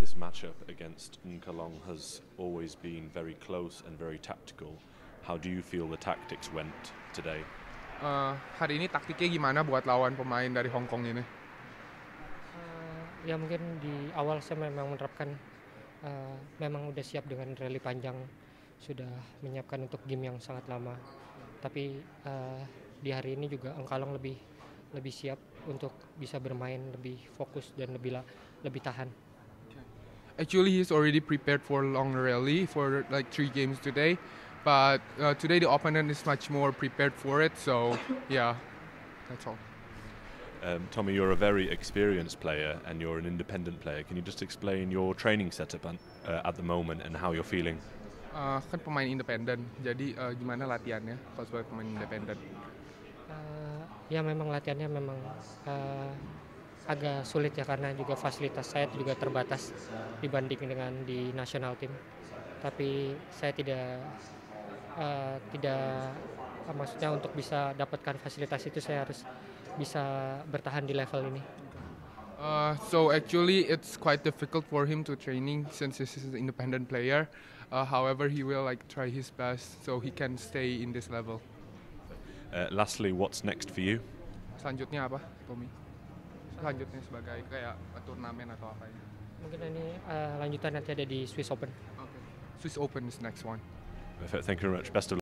this matchup against Nkalong has always been very close and very tactical. How do you feel the tactics went today? Uh, hari ini taktiknya gimana buat lawan pemain dari Hong Kong ini? Uh, ya mungkin di awal saya memang menerapkan uh, memang udah siap dengan rally panjang, sudah menyiapkan untuk game yang sangat lama. Tapi uh, di hari ini juga Engkalong lebih lebih siap untuk bisa bermain lebih fokus dan lebih lebih tahan. Actually, he's already prepared for a long rally for like three games today, but uh, today the opponent is much more prepared for it. So yeah, that's all. Um, Tommy, you're a very experienced player and you're an independent player. Can you just explain your training setup an, uh, at the moment and how you're feeling? Uh, kan pemain independen, jadi uh, gimana latihannya kalau sebagai pemain independen? Uh, ya memang latihannya memang uh, agak sulit ya karena juga fasilitas saya juga terbatas dibanding dengan di nasional tim. Tapi saya tidak uh, tidak uh, maksudnya untuk bisa dapatkan fasilitas itu saya harus bisa bertahan di level ini. Uh, so actually it's quite difficult for him to training since he's an independent player. Uh, however, he will like try his best so he can stay in this level. Uh, lastly, what's next for you? Selanjutnya apa, Tommy? selanjutnya sebagai kayak turnamen atau apa ya? Mungkin ini uh, lanjutan nanti ada di Swiss Open. Okay. Swiss Open is next one. Perfect. Thank you very much. Best of luck.